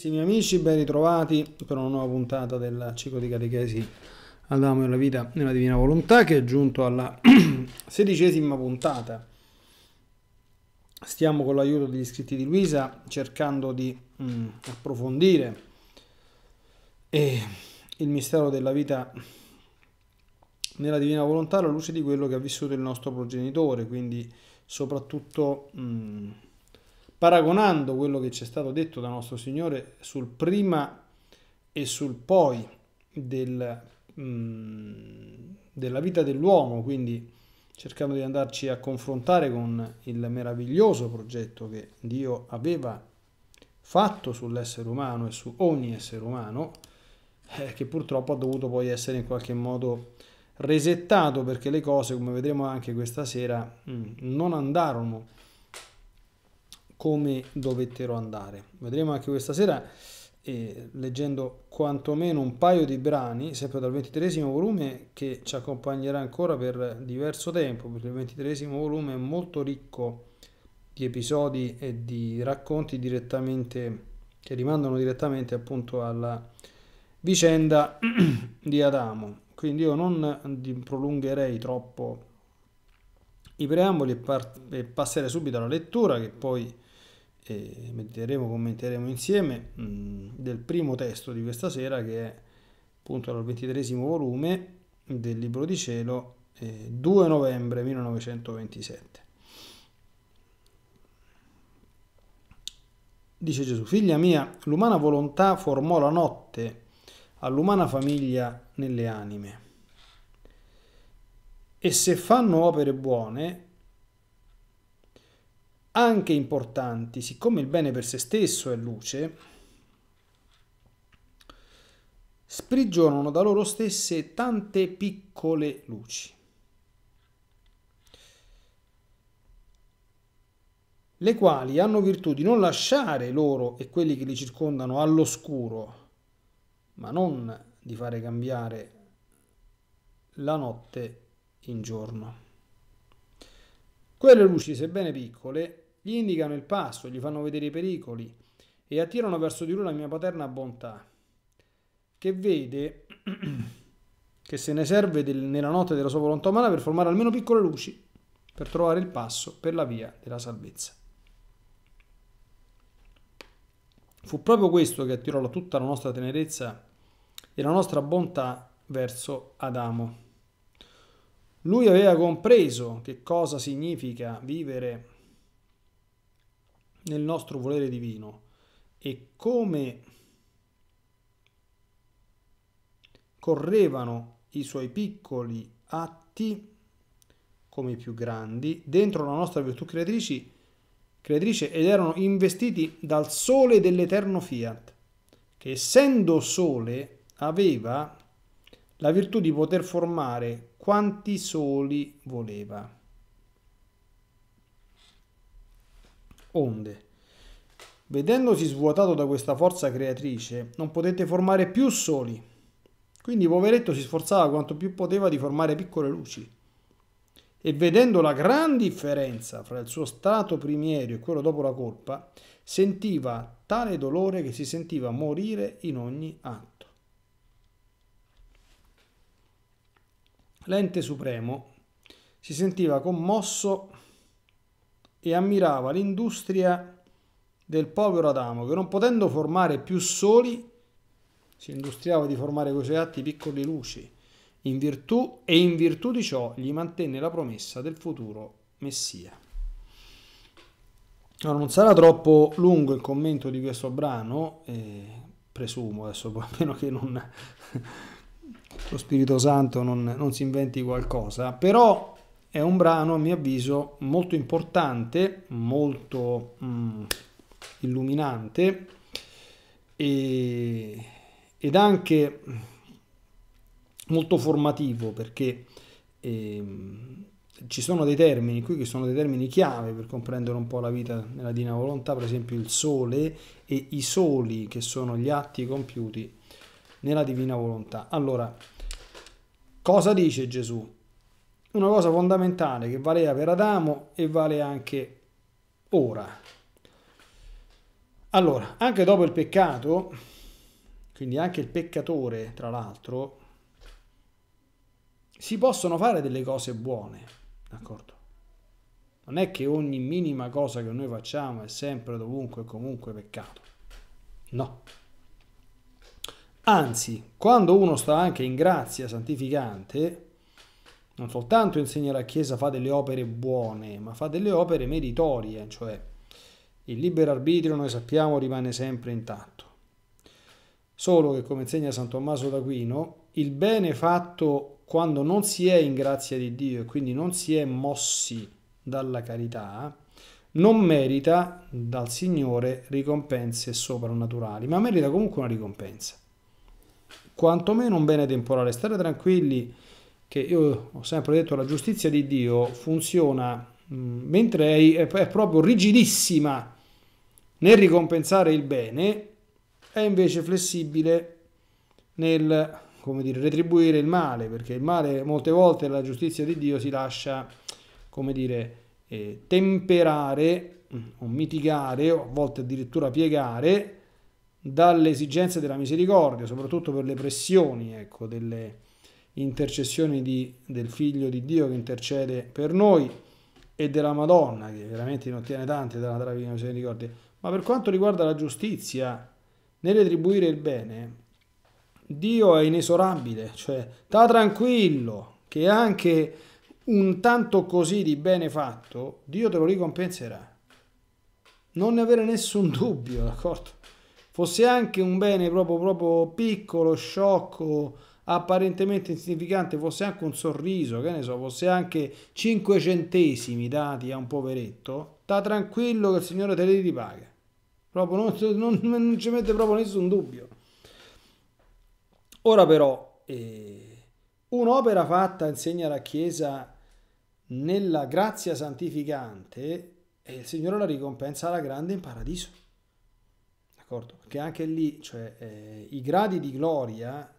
Carissimi amici, ben ritrovati per una nuova puntata del ciclo di catechesi Adamo e la vita nella divina volontà che è giunto alla sedicesima puntata. Stiamo con l'aiuto degli iscritti di Luisa cercando di mh, mm, approfondire eh, il mistero della vita nella divina volontà alla luce di quello che ha vissuto il nostro progenitore, quindi soprattutto mh, mm, paragonando quello che ci è stato detto da nostro Signore sul prima e sul poi del, mh, mm, della vita dell'uomo, quindi cercando di andarci a confrontare con il meraviglioso progetto che Dio aveva fatto sull'essere umano e su ogni essere umano, eh, che purtroppo ha dovuto poi essere in qualche modo resettato perché le cose, come vedremo anche questa sera, mh, mm, non andarono come dovettero andare. Vedremo anche questa sera, eh, leggendo quantomeno un paio di brani, sempre dal ventitresimo volume, che ci accompagnerà ancora per diverso tempo, perché il ventitresimo volume è molto ricco di episodi e di racconti direttamente che rimandano direttamente appunto alla vicenda di Adamo. Quindi io non prolungherei troppo i preamboli e, e passerei subito alla lettura che poi e metteremo, commenteremo insieme mm, del primo testo di questa sera che è appunto dal ventitresimo volume del Libro di Cielo, 2 eh, novembre 1927. Dice Gesù, figlia mia, l'umana volontà formò la notte all'umana famiglia nelle anime. E se fanno opere buone, anche importanti, siccome il bene per se stesso è luce, sprigionano da loro stesse tante piccole luci. le quali hanno virtù di non lasciare loro e quelli che li circondano all'oscuro, ma non di fare cambiare la notte in giorno. Quelle luci, sebbene piccole, gli indicano il passo, gli fanno vedere i pericoli e attirano verso di lui la mia paterna bontà, che vede che se ne serve del, nella notte della sua volontà umana per formare almeno piccole luci per trovare il passo per la via della salvezza. Fu proprio questo che attirò tutta la nostra tenerezza e la nostra bontà verso Adamo. Lui aveva compreso che cosa significa vivere nel nostro volere divino e come correvano i suoi piccoli atti come i più grandi dentro la nostra virtù creatrici, creatrice ed erano investiti dal sole dell'eterno fiat che essendo sole aveva la virtù di poter formare quanti soli voleva. onde. Vedendosi svuotato da questa forza creatrice, non potete formare più soli. Quindi poveretto si sforzava quanto più poteva di formare piccole luci. E vedendo la gran differenza fra il suo stato primiero e quello dopo la colpa, sentiva tale dolore che si sentiva morire in ogni atto. L'ente supremo si sentiva commosso e ammirava l'industria del povero Adamo che non potendo formare più soli si industriava di formare coi suoi atti piccoli luci in virtù, e in virtù di ciò gli mantenne la promessa del futuro Messia. Ora non sarà troppo lungo il commento di questo brano, eh, presumo adesso, a meno che non, lo Spirito Santo non, non si inventi qualcosa, però è un brano a mio avviso molto importante, molto mm, illuminante e, ed anche molto formativo perché eh, ci sono dei termini qui che sono dei termini chiave per comprendere un po' la vita nella Dina Volontà, per esempio il sole e i soli che sono gli atti compiuti nella divina volontà. Allora, cosa dice Gesù? una cosa fondamentale che valeva per Adamo e vale anche ora. Allora, anche dopo il peccato, quindi anche il peccatore, tra l'altro, si possono fare delle cose buone, d'accordo? Non è che ogni minima cosa che noi facciamo è sempre dovunque e comunque peccato. No. Anzi, quando uno sta anche in grazia santificante, non soltanto insegna la Chiesa fa delle opere buone, ma fa delle opere meritorie, cioè il libero arbitrio, noi sappiamo, rimane sempre intatto. Solo che, come insegna San Tommaso d'Aquino, il bene fatto quando non si è in grazia di Dio e quindi non si è mossi dalla carità, non merita dal Signore ricompense soprannaturali, ma merita comunque una ricompensa. Quantomeno un bene temporale. Stare tranquilli che io ho sempre detto la giustizia di Dio funziona mm, mentre è, è proprio rigidissima nel ricompensare il bene, è invece flessibile nel come dire, retribuire il male, perché il male molte volte la giustizia di Dio si lascia come dire, eh, temperare mm, o mitigare, o a volte addirittura piegare, dalle esigenze della misericordia, soprattutto per le pressioni ecco, delle, intercessione di, del Figlio di Dio che intercede per noi e della Madonna, che veramente non tiene tante dalla Divina Misericordia, ma per quanto riguarda la giustizia, nel retribuire il bene, Dio è inesorabile, cioè sta tranquillo che anche un tanto così di bene fatto, Dio te lo ricompenserà. Non ne avere nessun dubbio, d'accordo? Fosse anche un bene proprio, proprio piccolo, sciocco, apparentemente insignificante fosse anche un sorriso, che ne so, fosse anche 5 centesimi dati a un poveretto, sta tranquillo che il Signore te li ripaga. Proprio non, non, non ci mette proprio nessun dubbio. Ora però, eh, un'opera fatta, insegna la Chiesa, nella grazia santificante, e il Signore la ricompensa alla grande in paradiso. D'accordo? Perché anche lì, cioè, eh, i gradi di gloria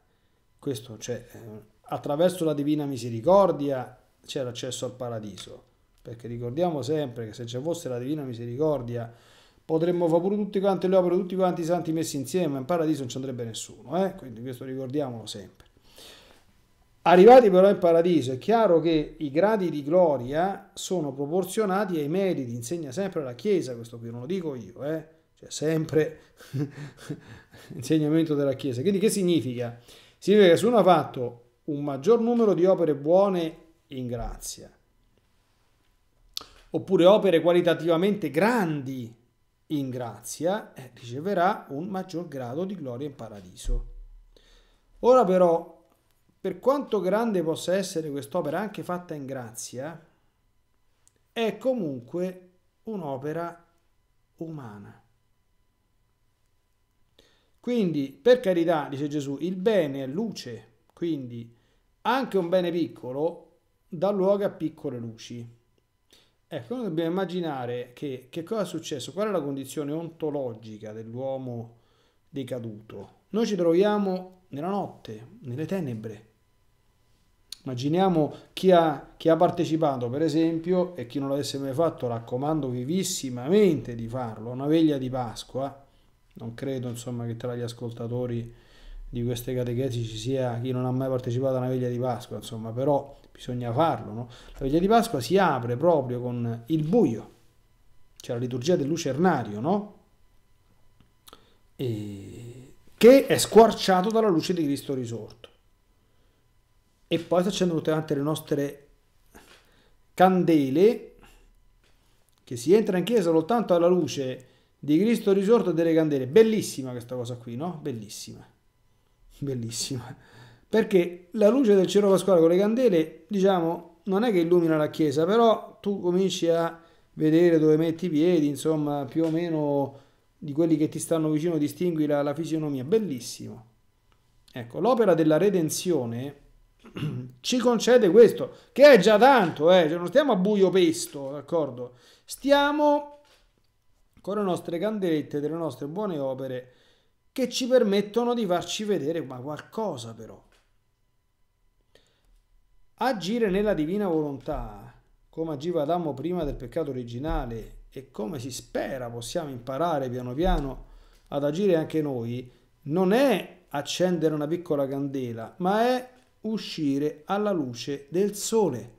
questo cioè, eh, attraverso la divina misericordia c'è l'accesso al paradiso, perché ricordiamo sempre che se ci fosse la divina misericordia potremmo fare pure tutte quante le opere, tutti quanti i santi messi insieme, ma in paradiso non ci andrebbe nessuno, eh? quindi questo ricordiamolo sempre. Arrivati però in paradiso, è chiaro che i gradi di gloria sono proporzionati ai meriti, insegna sempre la Chiesa, questo qui non lo dico io, eh? cioè sempre insegnamento della Chiesa. Quindi che significa? Significa che se uno ha fatto un maggior numero di opere buone in grazia, oppure opere qualitativamente grandi in grazia, eh, riceverà un maggior grado di gloria in paradiso. Ora però, per quanto grande possa essere quest'opera anche fatta in grazia, è comunque un'opera umana. Quindi, per carità, dice Gesù, il bene è luce, quindi anche un bene piccolo dà luogo a piccole luci. Ecco, noi dobbiamo immaginare che, che cosa è successo, qual è la condizione ontologica dell'uomo decaduto. Noi ci troviamo nella notte, nelle tenebre. Immaginiamo chi ha, chi ha partecipato, per esempio, e chi non l'avesse mai fatto, raccomando vivissimamente di farlo, una veglia di Pasqua, non credo insomma, che tra gli ascoltatori di queste catechesi ci sia chi non ha mai partecipato alla veglia di Pasqua, insomma, però bisogna farlo. No? La veglia di Pasqua si apre proprio con il buio, cioè la liturgia del lucernario, no? E... che è squarciato dalla luce di Cristo risorto. E poi si accendono tutte quante le nostre candele, che si entra in chiesa soltanto alla luce di Cristo risorto e delle candele. Bellissima questa cosa qui, no? Bellissima. Bellissima. Perché la luce del cielo pasquale con le candele, diciamo, non è che illumina la chiesa, però tu cominci a vedere dove metti i piedi, insomma, più o meno di quelli che ti stanno vicino distingui la, la fisionomia. Bellissimo. Ecco, l'opera della redenzione ci concede questo, che è già tanto, eh? cioè, non stiamo a buio pesto, d'accordo? Stiamo con le nostre candelette delle nostre buone opere che ci permettono di farci vedere ma qualcosa però. Agire nella divina volontà, come agiva Adamo prima del peccato originale e come si spera possiamo imparare piano piano ad agire anche noi, non è accendere una piccola candela, ma è uscire alla luce del sole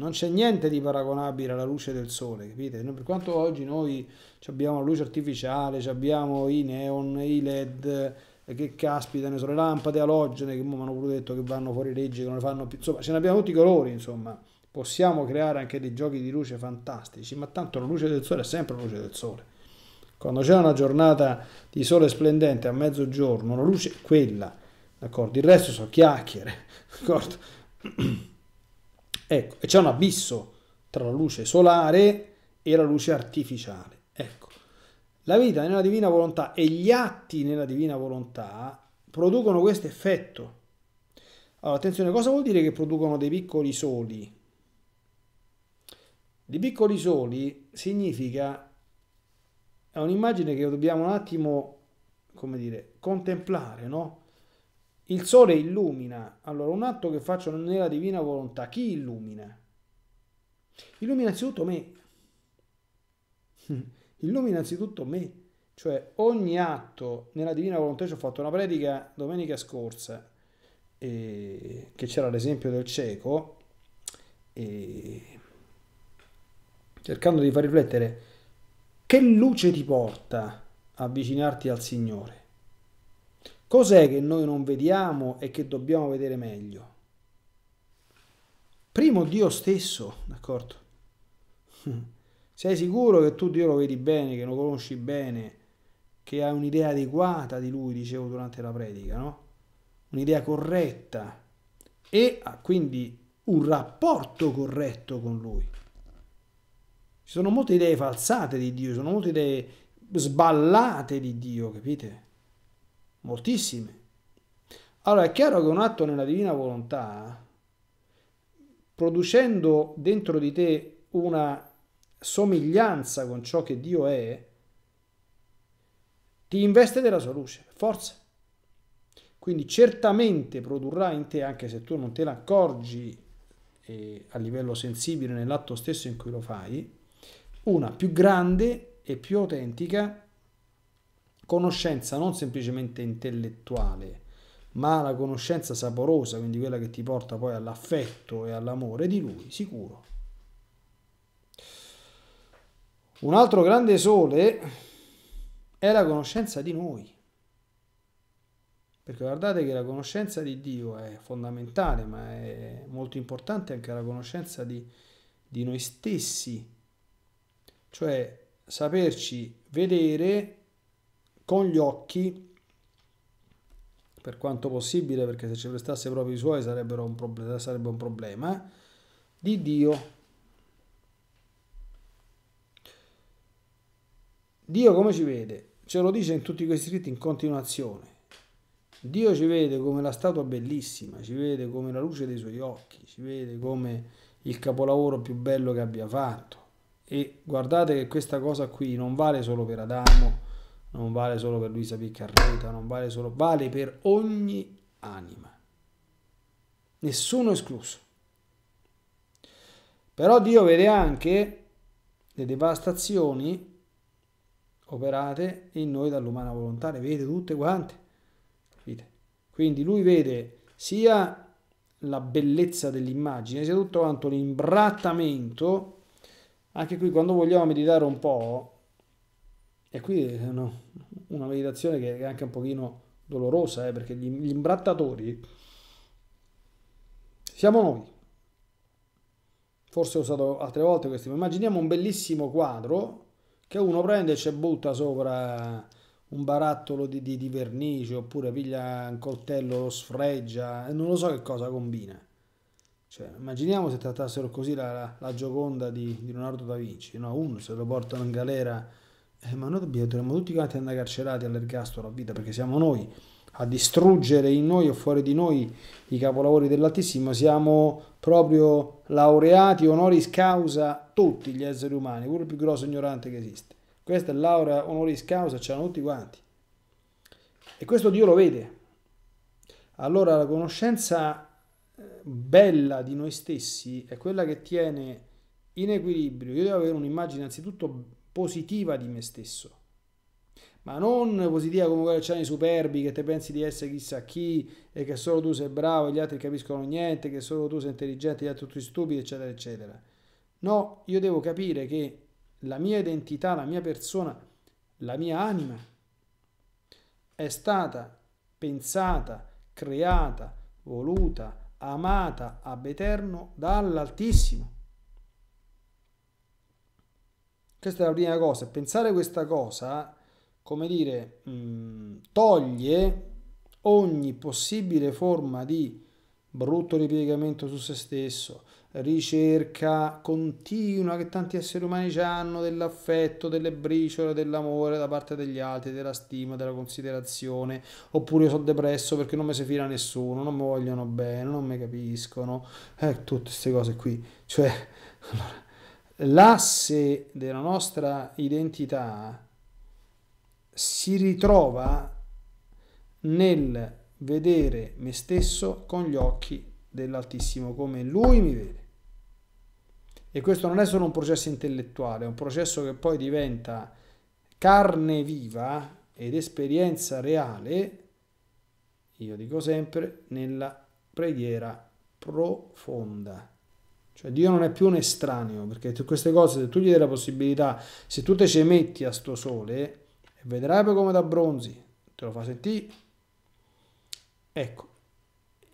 non c'è niente di paragonabile alla luce del sole, capite? Per quanto oggi noi abbiamo la luce artificiale, abbiamo i neon, i led, eh, che caspita, ne sono le lampade alogene che mi hanno pure detto che vanno fuori legge, che non le fanno più, insomma, ce ne abbiamo tutti i colori, insomma. Possiamo creare anche dei giochi di luce fantastici, ma tanto la luce del sole è sempre la luce del sole. Quando c'è una giornata di sole splendente a mezzogiorno, la luce è quella, d'accordo? Il resto sono chiacchiere, d'accordo? Ecco, e c'è un abisso tra la luce solare e la luce artificiale. Ecco, la vita nella divina volontà e gli atti nella divina volontà producono questo effetto. Allora, attenzione, cosa vuol dire che producono dei piccoli soli? Di piccoli soli significa, è un'immagine che dobbiamo un attimo, come dire, contemplare, no? Il sole illumina. Allora, un atto che faccio nella divina volontà, chi illumina? Illumina innanzitutto me. illumina innanzitutto me. Cioè, ogni atto nella divina volontà, ci ho fatto una predica domenica scorsa, eh, che c'era l'esempio del cieco, eh, cercando di far riflettere che luce ti porta a avvicinarti al Signore Cos'è che noi non vediamo e che dobbiamo vedere meglio? Primo Dio stesso, d'accordo? Sei sicuro che tu Dio lo vedi bene, che lo conosci bene, che hai un'idea adeguata di lui, dicevo durante la predica, no? Un'idea corretta e ah, quindi un rapporto corretto con lui. Ci sono molte idee falsate di Dio, ci sono molte idee sballate di Dio, capite? moltissime. Allora è chiaro che un atto nella divina volontà, producendo dentro di te una somiglianza con ciò che Dio è, ti investe della sua luce, forza. Quindi certamente produrrà in te, anche se tu non te ne accorgi eh, a livello sensibile nell'atto stesso in cui lo fai, una più grande e più autentica conoscenza non semplicemente intellettuale, ma la conoscenza saporosa, quindi quella che ti porta poi all'affetto e all'amore di lui, sicuro. Un altro grande sole è la conoscenza di noi. Perché guardate che la conoscenza di Dio è fondamentale, ma è molto importante anche la conoscenza di, di noi stessi. Cioè saperci vedere con gli occhi per quanto possibile, perché se ci prestasse i propri suoi sarebbe un problema, eh, di Dio. Dio come ci vede? Ce lo dice in tutti questi scritti in continuazione. Dio ci vede come la statua bellissima, ci vede come la luce dei suoi occhi, ci vede come il capolavoro più bello che abbia fatto. E guardate che questa cosa qui non vale solo per Adamo, non vale solo per Luisa Piccarreta, non vale solo, vale per ogni anima. Nessuno escluso. Però Dio vede anche le devastazioni operate in noi dall'umana volontà, le vede tutte quante. Quindi lui vede sia la bellezza dell'immagine, sia tutto quanto l'imbrattamento. Anche qui quando vogliamo meditare un po', e qui è eh, una, meditazione che è anche un pochino dolorosa, eh, perché gli, gli imbrattatori siamo noi. Forse ho usato altre volte questo. ma immaginiamo un bellissimo quadro che uno prende e ci butta sopra un barattolo di, di, di, vernice oppure piglia un coltello, lo sfreggia e non lo so che cosa combina. Cioè, immaginiamo se trattassero così la, la, la Gioconda di, di, Leonardo da Vinci, no? uno se lo portano in galera eh, ma noi dobbiamo, dovremmo tutti quanti andare carcerati all'ergastolo a vita perché siamo noi a distruggere in noi o fuori di noi i capolavori dell'Altissimo, siamo proprio laureati honoris causa tutti gli esseri umani, pure il più grosso ignorante che esiste. Questa è laurea honoris causa, c'erano tutti quanti. E questo Dio lo vede. Allora la conoscenza eh, bella di noi stessi è quella che tiene in equilibrio. Io devo avere un'immagine anzitutto positiva di me stesso. Ma non positiva come quella c'è nei superbi che te pensi di essere chissà chi e che solo tu sei bravo e gli altri capiscono niente, che solo tu sei intelligente e gli altri tutti stupidi, eccetera, eccetera. No, io devo capire che la mia identità, la mia persona, la mia anima è stata pensata, creata, voluta, amata ab eterno dall'Altissimo. Questa è la prima cosa. Pensare questa cosa, come dire, mh, mm, toglie ogni possibile forma di brutto ripiegamento su se stesso, ricerca continua che tanti esseri umani hanno dell'affetto, delle briciole, dell'amore da parte degli altri, della stima, della considerazione, oppure io sono depresso perché non mi si fila nessuno, non mi vogliono bene, non mi capiscono, eh, tutte queste cose qui. Cioè, allora, l'asse della nostra identità si ritrova nel vedere me stesso con gli occhi dell'Altissimo come Lui mi vede. E questo non è solo un processo intellettuale, è un processo che poi diventa carne viva ed esperienza reale, io dico sempre, nella preghiera profonda. Cioè Dio non è più un estraneo, perché tu, queste cose, se tu gli dai la possibilità, se tu te ci metti a sto sole, vedrai poi come da bronzi, te lo fa sentire. Ecco,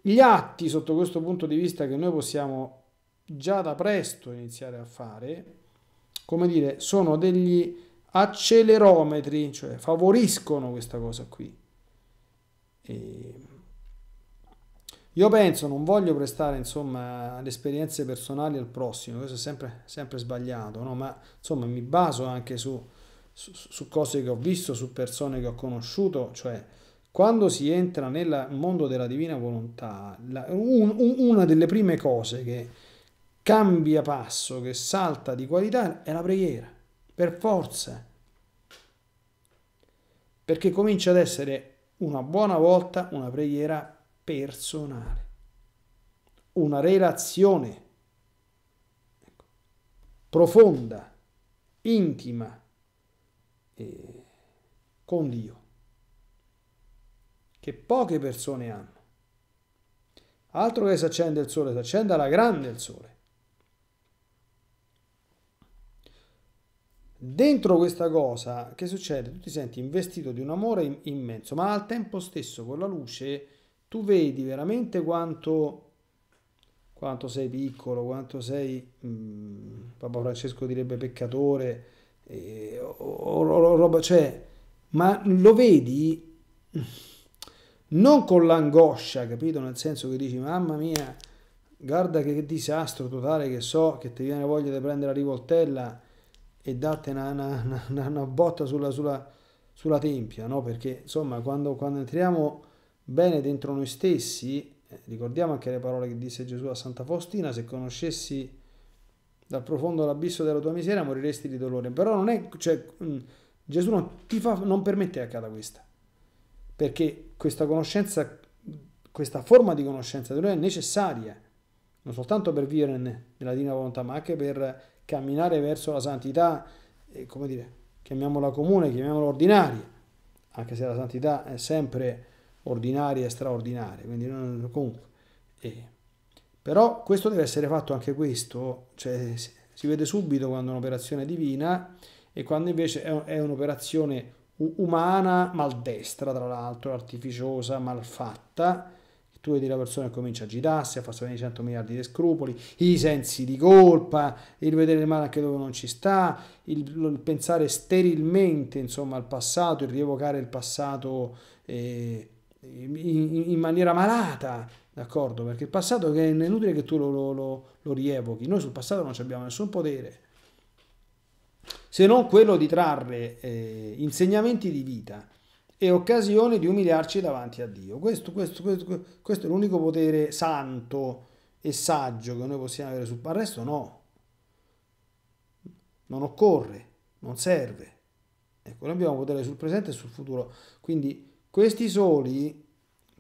gli atti sotto questo punto di vista che noi possiamo già da presto iniziare a fare, come dire, sono degli accelerometri, cioè favoriscono questa cosa qui. E io penso, non voglio prestare insomma le esperienze personali al prossimo, questo è sempre, sempre sbagliato, no? ma insomma mi baso anche su, su, su, cose che ho visto, su persone che ho conosciuto, cioè quando si entra nel mondo della divina volontà, la, un, un, una delle prime cose che cambia passo, che salta di qualità è la preghiera, per forza, perché comincia ad essere una buona volta una preghiera personale, una relazione ecco, profonda, intima eh, con Dio, che poche persone hanno. Altro che si accende il sole, si accende alla grande il sole. Dentro questa cosa, che succede? Tu ti senti investito di un amore immenso, ma al tempo stesso con la luce tu vedi veramente quanto, quanto sei piccolo, quanto sei, mh, mm, Papa Francesco direbbe peccatore, eh, o, o, o, roba, cioè, ma lo vedi non con l'angoscia, capito? Nel senso che dici, mamma mia, guarda che, disastro totale che so, che ti viene voglia di prendere la rivoltella e darti una, una, una, una botta sulla, sulla, sulla tempia, no? Perché, insomma, quando, quando entriamo bene dentro noi stessi, eh, ricordiamo anche le parole che disse Gesù a Santa Faustina, se conoscessi dal profondo l'abisso della tua miseria moriresti di dolore, però non è, cioè, mm, Gesù non, ti fa, non permette che accada questa, perché questa conoscenza, questa forma di conoscenza di noi è necessaria, non soltanto per vivere nella divina volontà, ma anche per camminare verso la santità, e, eh, come dire, chiamiamola comune, chiamiamola ordinaria, anche se la santità è sempre ordinarie e straordinarie, quindi non, comunque. Eh. Però questo deve essere fatto anche questo, cioè si vede subito quando è un'operazione divina e quando invece è un'operazione umana, maldestra tra l'altro, artificiosa, malfatta, tu vedi la persona che comincia a agitarsi, a farsi venire 100 miliardi di scrupoli, i sensi di colpa, il vedere il male anche dove non ci sta, il, il pensare sterilmente insomma, al passato, il rievocare il passato eh, in, in maniera malata, d'accordo? Perché il passato è inutile che tu lo, lo, lo rievochi, noi sul passato non abbiamo nessun potere, se non quello di trarre eh, insegnamenti di vita e occasione di umiliarci davanti a Dio. Questo, questo, questo, questo è l'unico potere santo e saggio che noi possiamo avere sul resto no. Non occorre, non serve. Ecco, noi abbiamo potere sul presente e sul futuro. Quindi questi soli,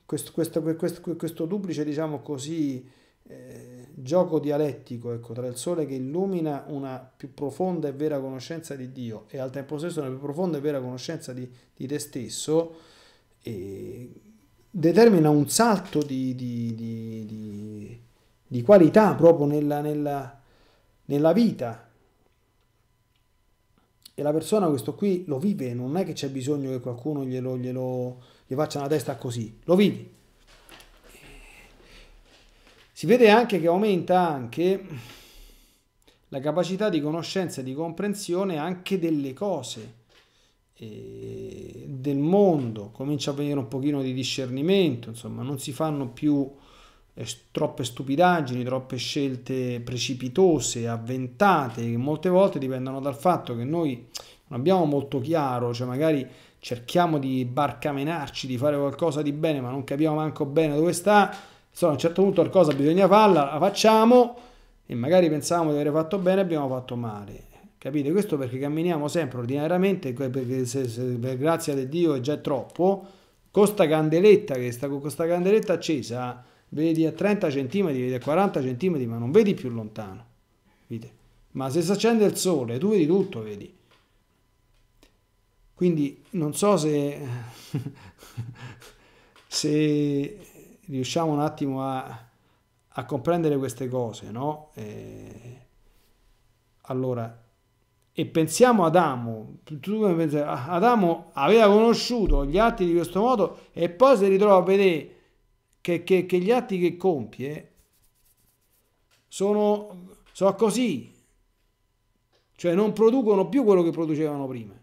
questo, questo, questo, questo duplice, diciamo così, eh, gioco dialettico ecco, tra il sole che illumina una più profonda e vera conoscenza di Dio e al tempo stesso una più profonda e vera conoscenza di, di te stesso, eh, determina un salto di, di, di qualità proprio nella, nella, nella vita e la persona questo qui lo vive, non è che c'è bisogno che qualcuno glielo, glielo, gli faccia una testa così, lo vivi. Si vede anche che aumenta anche la capacità di conoscenza e di comprensione anche delle cose, eh, del mondo, comincia a venire un pochino di discernimento, insomma non si fanno più eh, troppe stupidaggini, troppe scelte precipitose, avventate, che molte volte dipendono dal fatto che noi non abbiamo molto chiaro, cioè magari cerchiamo di barcamenarci, di fare qualcosa di bene, ma non capiamo manco bene dove sta. Insomma, a un certo punto qualcosa bisogna farla, la facciamo e magari pensavamo di aver fatto bene, e abbiamo fatto male. Capite? Questo perché camminiamo sempre ordinariamente, perché se, se, per grazia di Dio è già troppo. Con sta candeletta, che sta, con questa candeletta accesa vedi a 30 cm, vedi a 40 cm, ma non vedi più lontano. Vedi? Ma se si accende il sole, tu vedi tutto, vedi. Quindi non so se, se riusciamo un attimo a, a, comprendere queste cose, no? E, allora, e pensiamo ad Adamo, tu pensi, Adamo aveva conosciuto gli atti di questo modo e poi si ritrova a vedere che, che, che gli atti che compie sono, sono così, cioè non producono più quello che producevano prima.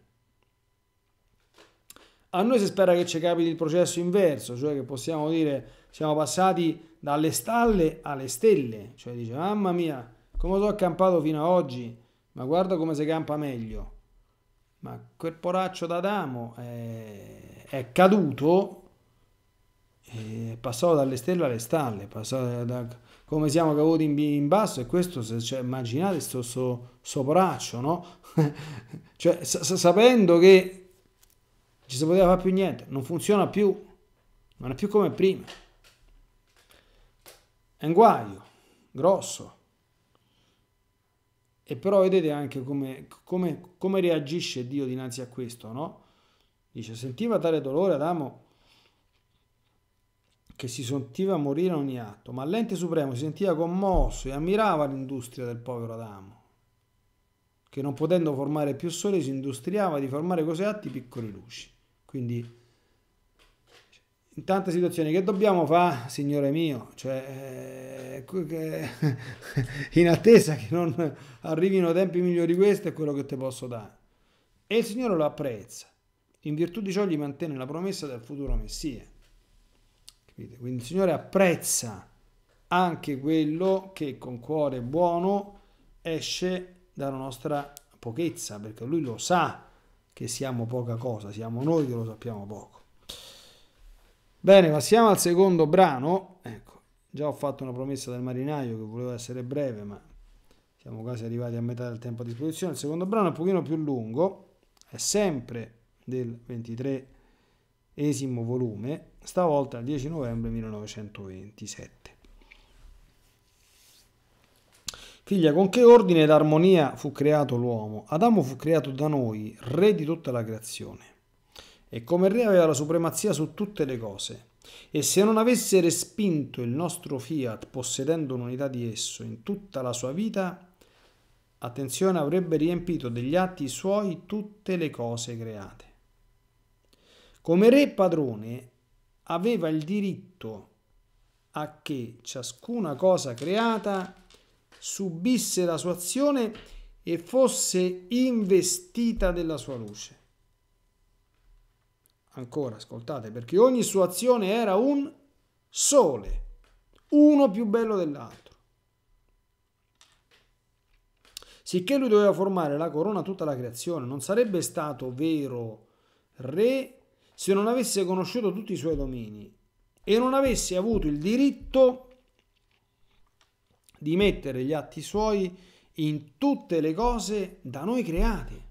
A noi si spera che ci capiti il processo inverso, cioè che possiamo dire siamo passati dalle stalle alle stelle, cioè dice mamma mia come sono accampato fino ad oggi, ma guarda come si campa meglio. Ma quel poraccio d'Adamo è, è caduto e eh, passò dalle stelle alle stalle, passò da, come siamo caduti in, in basso e questo, se, cioè, immaginate sto, sto sopraccio, no? cioè, sa, sapendo che ci si poteva fare più niente, non funziona più, non è più come prima. È un guaio, grosso. E però vedete anche come, come, come reagisce Dio dinanzi a questo, no? Dice, sentiva tale dolore, Adamo, che si sentiva morire ogni atto, ma l'ente supremo si sentiva commosso e ammirava l'industria del povero Adamo, che non potendo formare più sole si industriava di formare così atti piccoli luci. Quindi in tante situazioni che dobbiamo fare, signore mio, cioè, eh, in attesa che non arrivino tempi migliori questo è quello che ti posso dare. E il Signore lo apprezza. In virtù di ciò gli mantiene la promessa del futuro Messia. Capite? Quindi il Signore apprezza anche quello che con cuore buono esce dalla nostra pochezza, perché Lui lo sa che siamo poca cosa, siamo noi che lo sappiamo poco. Bene, passiamo al secondo brano. Ecco, già ho fatto una promessa del marinaio che voleva essere breve, ma siamo quasi arrivati a metà del tempo a disposizione. Il secondo brano è un pochino più lungo, è sempre del 23 volume stavolta il 10 novembre 1927. Figlia, con che ordine ed armonia fu creato l'uomo? Adamo fu creato da noi, re di tutta la creazione, e come re aveva la supremazia su tutte le cose. E se non avesse respinto il nostro fiat, possedendo un'unità di esso in tutta la sua vita, attenzione, avrebbe riempito degli atti suoi tutte le cose create. Come re padrone aveva il diritto a che ciascuna cosa creata subisse la sua azione e fosse investita della sua luce. Ancora, ascoltate, perché ogni sua azione era un sole, uno più bello dell'altro. Sicché lui doveva formare la corona a tutta la creazione, non sarebbe stato vero re se non avesse conosciuto tutti i suoi domini e non avesse avuto il diritto di mettere gli atti suoi in tutte le cose da noi create.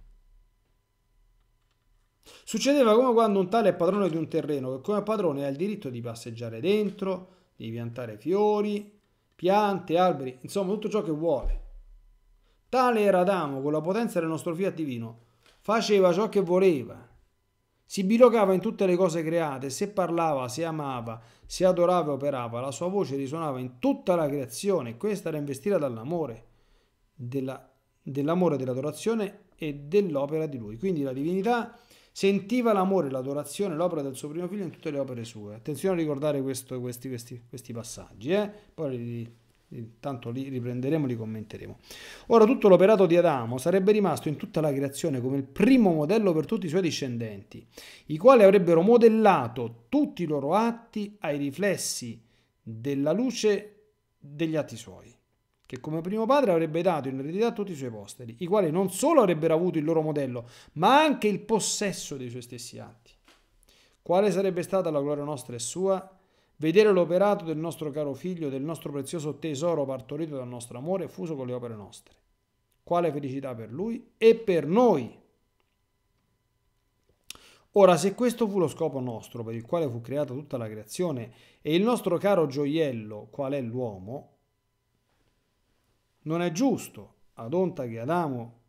Succedeva come quando un tale è padrone di un terreno che come padrone ha il diritto di passeggiare dentro, di piantare fiori, piante, alberi, insomma tutto ciò che vuole. Tale era Adamo con la potenza del nostro fiat divino, faceva ciò che voleva. Si bilocava in tutte le cose create, se parlava, se amava, se adorava e operava, la sua voce risuonava in tutta la creazione questa era investita dall'amore, della, dell'amore dell'adorazione e dell'opera di lui. Quindi la divinità sentiva l'amore, l'adorazione, l'opera del suo primo figlio in tutte le opere sue. Attenzione a ricordare questo, questi, questi, questi, passaggi, eh? poi li, Intanto li riprenderemo li commenteremo. Ora tutto l'operato di Adamo sarebbe rimasto in tutta la creazione come il primo modello per tutti i suoi discendenti, i quali avrebbero modellato tutti i loro atti ai riflessi della luce degli atti suoi, che come primo padre avrebbe dato in eredità a tutti i suoi posteri, i quali non solo avrebbero avuto il loro modello, ma anche il possesso dei suoi stessi atti. Quale sarebbe stata la gloria nostra e sua? Vedere l'operato del nostro caro figlio, del nostro prezioso tesoro partorito dal nostro amore, e fuso con le opere nostre. Quale felicità per lui e per noi! Ora, se questo fu lo scopo nostro per il quale fu creata tutta la creazione e il nostro caro gioiello, qual è l'uomo, non è giusto, ad onta che Adamo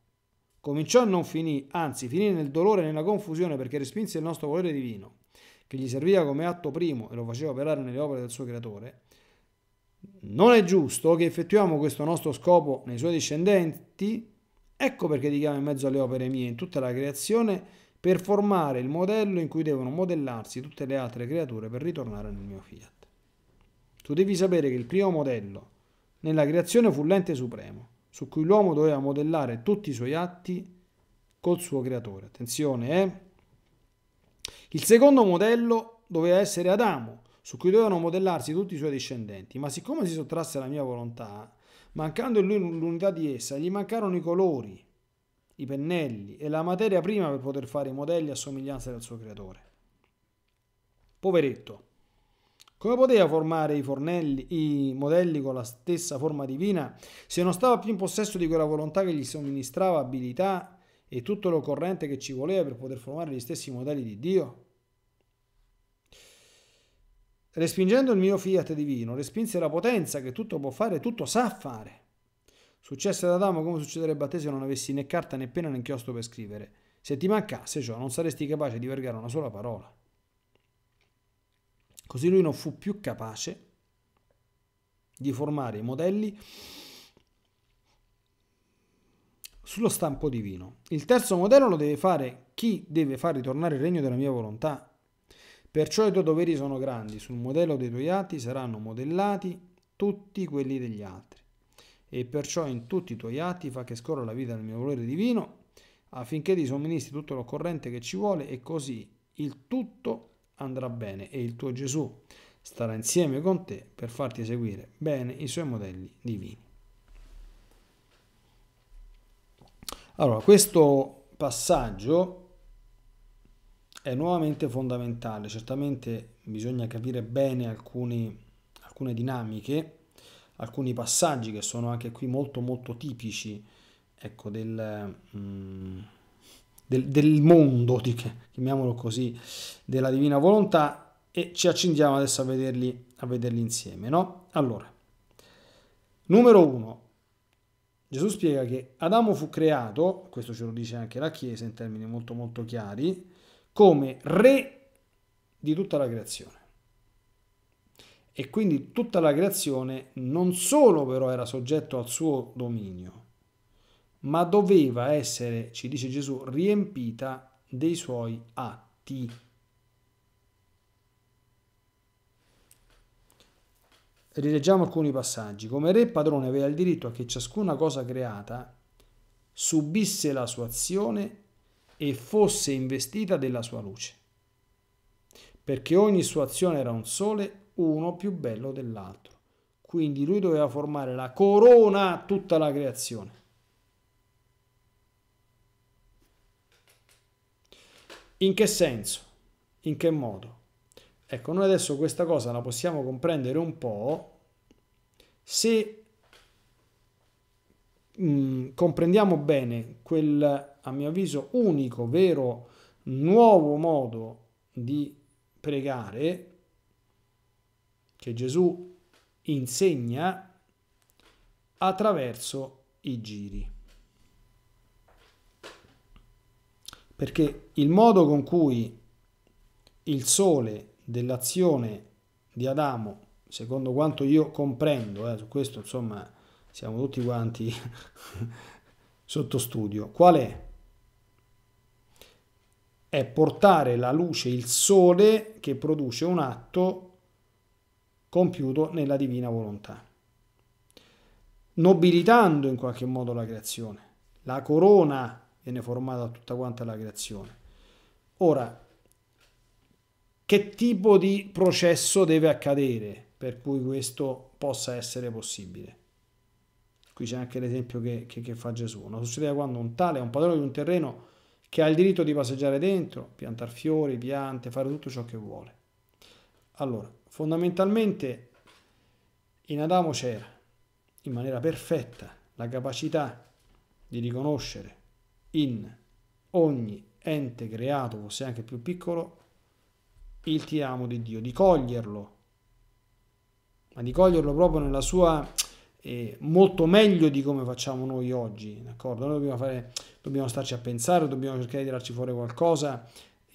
cominciò e non finì, anzi finì nel dolore e nella confusione perché respinse il nostro volere divino che gli serviva come atto primo e lo faceva operare nelle opere del suo creatore, non è giusto che effettuiamo questo nostro scopo nei suoi discendenti, ecco perché ti chiamo in mezzo alle opere mie, in tutta la creazione, per formare il modello in cui devono modellarsi tutte le altre creature per ritornare nel mio fiat. Tu devi sapere che il primo modello nella creazione fu l'ente supremo, su cui l'uomo doveva modellare tutti i suoi atti col suo creatore. Attenzione, eh? Il secondo modello doveva essere Adamo, su cui dovevano modellarsi tutti i suoi discendenti, ma siccome si sottrasse alla mia volontà, mancando in lui l'unità di essa, gli mancarono i colori, i pennelli e la materia prima per poter fare i modelli a somiglianza del suo creatore. Poveretto, come poteva formare i, fornelli, i modelli con la stessa forma divina se non stava più in possesso di quella volontà che gli somministrava abilità e tutto l'occorrente che ci voleva per poter formare gli stessi modelli di Dio? Respingendo il mio fiat divino, respinse la potenza che tutto può fare, tutto sa fare. Successe ad Adamo come succederebbe a te se non avessi né carta né penna né inchiostro per scrivere. Se ti mancasse ciò, non saresti capace di vergare una sola parola. Così lui non fu più capace di formare i modelli sullo stampo divino. Il terzo modello lo deve fare chi deve far ritornare il regno della mia volontà Perciò i tuoi doveri sono grandi, sul modello dei tuoi atti saranno modellati tutti quelli degli altri. E perciò in tutti i tuoi atti fa che scorra la vita del mio volere divino, affinché ti somministri tutto l'occorrente che ci vuole e così il tutto andrà bene e il tuo Gesù starà insieme con te per farti eseguire bene i suoi modelli divini. Allora, questo passaggio è nuovamente fondamentale. Certamente bisogna capire bene alcuni, alcune dinamiche, alcuni passaggi che sono anche qui molto molto tipici ecco, del, mm, del, del mondo, chiamiamolo così, della divina volontà e ci accingiamo adesso a vederli, a vederli insieme. No? Allora, numero uno, Gesù spiega che Adamo fu creato, questo ce lo dice anche la Chiesa in termini molto molto chiari, come re di tutta la creazione. E quindi tutta la creazione non solo però era soggetto al suo dominio, ma doveva essere, ci dice Gesù, riempita dei suoi atti. Rileggiamo alcuni passaggi. Come re padrone aveva il diritto a che ciascuna cosa creata subisse la sua azione e fosse investita della sua luce, perché ogni sua azione era un sole, uno più bello dell'altro. Quindi lui doveva formare la corona a tutta la creazione. In che senso? In che modo? Ecco, noi adesso questa cosa la possiamo comprendere un po' se Mm, comprendiamo bene quel, a mio avviso, unico, vero, nuovo modo di pregare che Gesù insegna attraverso i giri. Perché il modo con cui il sole dell'azione di Adamo, secondo quanto io comprendo, eh, su questo insomma siamo tutti quanti sotto studio, qual è? È portare la luce, il sole che produce un atto compiuto nella divina volontà, nobilitando in qualche modo la creazione. La corona viene formata da tutta quanta la creazione. Ora, che tipo di processo deve accadere per cui questo possa essere possibile? qui c'è anche l'esempio che, che, che, fa Gesù, non succedeva quando un tale è un padrone di un terreno che ha il diritto di passeggiare dentro, piantare fiori, piante, fare tutto ciò che vuole. Allora, fondamentalmente in Adamo c'era in maniera perfetta la capacità di riconoscere in ogni ente creato, fosse anche più piccolo, il ti amo di Dio, di coglierlo, ma di coglierlo proprio nella sua eh, molto meglio di come facciamo noi oggi, d'accordo? Noi dobbiamo, fare, dobbiamo starci a pensare, dobbiamo cercare di tirarci fuori qualcosa,